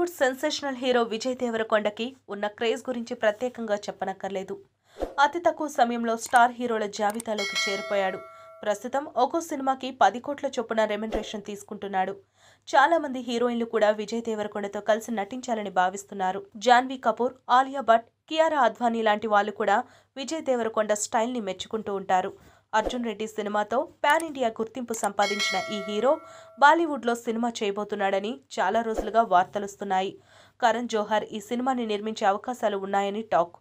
Bollywood sensational hero Vijay దేవరకొండకి ఉన్న craze గురించి ప్రత్యేకంగా చెప్పనక్కర్లేదు అతి తక్కువ సమయంలో స్టార్ హీరోల జాబితాలోకి చేరిపోయాడు ప్రస్తుతం ఒక్కో సినిమాకి పది కోట్ల చొప్పున రెమ్యునరేషన్ తీసుకుంటున్నాడు చాలా మంది హీరోయిన్లు కూడా విజయ్ దేవరకొండతో కలిసి నటించాలని భావిస్తున్నారు జాన్వీ కపూర్ ఆలియా భట్ కియారా అద్వానీ లాంటి వాళ్ళు కూడా విజయ్ దేవరకొండ స్టైల్ని మెచ్చుకుంటూ ఉంటారు అర్జున్ రెడ్డి సినిమాతో పాన్ ఇండియా గుర్తింపు సంపాదించిన ఈ హీరో బాలీవుడ్లో సినిమా చేయబోతున్నాడని చాలా రోజులుగా వార్తలుస్తున్నాయి కరణ్ జోహర్ ఈ సినిమాని నిర్మించే అవకాశాలు ఉన్నాయని టాక్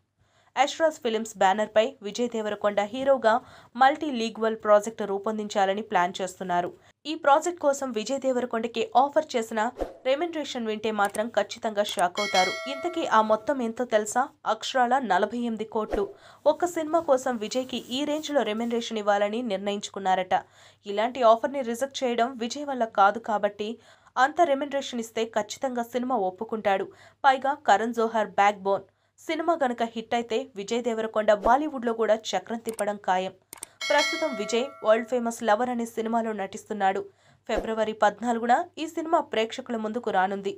అష్రాస్ ఫిలిమ్స్ బ్యానర్పై విజయ్ దేవరకొండ హీరోగా మల్టీ లీగ్వల్ ప్రాజెక్టు రూపొందించాలని ప్లాన్ చేస్తున్నారు ఈ ప్రాజెక్ట్ కోసం విజయ్ దేవరకొండకి ఆఫర్ చేసిన రెమ్యునరేషన్ వింటే మాత్రం ఖచ్చితంగా షాక్ అవుతారు ఇంతకీ ఆ మొత్తం ఎంతో తెలుసా అక్షరాల నలభై ఎనిమిది కోట్లు ఒక్క సినిమా కోసం విజయ్కి ఈ రేంజ్లో రెమ్యునరేషన్ ఇవ్వాలని నిర్ణయించుకున్నారట ఇలాంటి ఆఫర్ని రిజెక్ట్ చేయడం విజయ్ వల్ల కాదు కాబట్టి అంత రెమ్యునరేషన్ ఇస్తే ఖచ్చితంగా సినిమా ఒప్పుకుంటాడు పైగా Karan Johar backbone cinema గనుక హిట్ అయితే విజయ్ దేవరకొండ బాలీవుడ్లో కూడా చక్రం తిప్పడం ఖాయం ప్రస్తుతం విజయ్ వరల్డ్ ఫేమస్ లవర్ అనే సినిమాలో నటిస్తున్నాడు ఫిబ్రవరి పద్నాలుగున ఈ సినిమా ప్రేక్షకుల ముందుకు రానుంది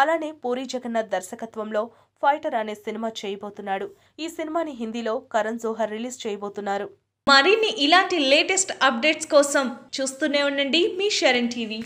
అలానే పూరి జగన్నాథ్ దర్శకత్వంలో ఫైటర్ అనే సినిమా చేయబోతున్నాడు ఈ సినిమాని హిందీలో కరణ్ జోహర్ రిలీజ్ చేయబోతున్నారు మరిన్ని ఇలాంటి లేటెస్ట్ అప్డేట్స్ కోసం చూస్తూనే ఉండండి మీ షరణ్ టీవీ